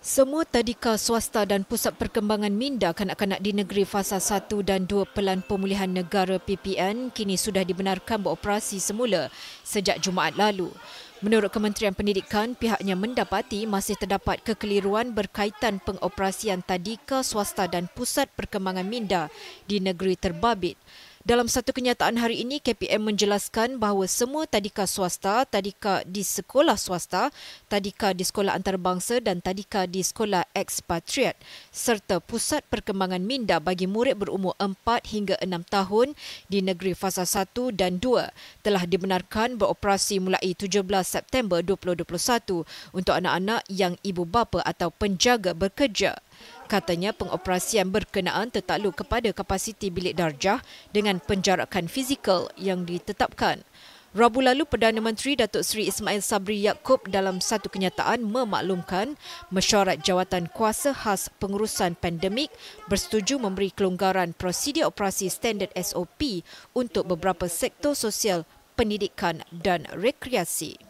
Semua tadika swasta dan pusat perkembangan minda kanak-kanak di negeri fasa 1 dan 2 Pelan Pemulihan Negara PPN kini sudah dibenarkan beroperasi semula sejak Jumaat lalu. Menurut Kementerian Pendidikan, pihaknya mendapati masih terdapat kekeliruan berkaitan pengoperasian tadika swasta dan pusat perkembangan minda di negeri terbabit. Dalam satu kenyataan hari ini, KPM menjelaskan bahawa semua tadika swasta, tadika di sekolah swasta, tadika di sekolah antarabangsa dan tadika di sekolah ekspatriat serta pusat perkembangan minda bagi murid berumur 4 hingga 6 tahun di negeri fasa 1 dan 2 telah dibenarkan beroperasi mulai 17 September 2021 untuk anak-anak yang ibu bapa atau penjaga bekerja. Katanya pengoperasian berkenaan tertakluk kepada kapasiti bilik darjah dengan penjarakan fizikal yang ditetapkan. Rabu lalu Perdana Menteri Datuk Seri Ismail Sabri Yaakob dalam satu kenyataan memaklumkan mesyuarat jawatan kuasa khas pengurusan pandemik bersetuju memberi kelonggaran prosedur operasi standard SOP untuk beberapa sektor sosial, pendidikan dan rekreasi.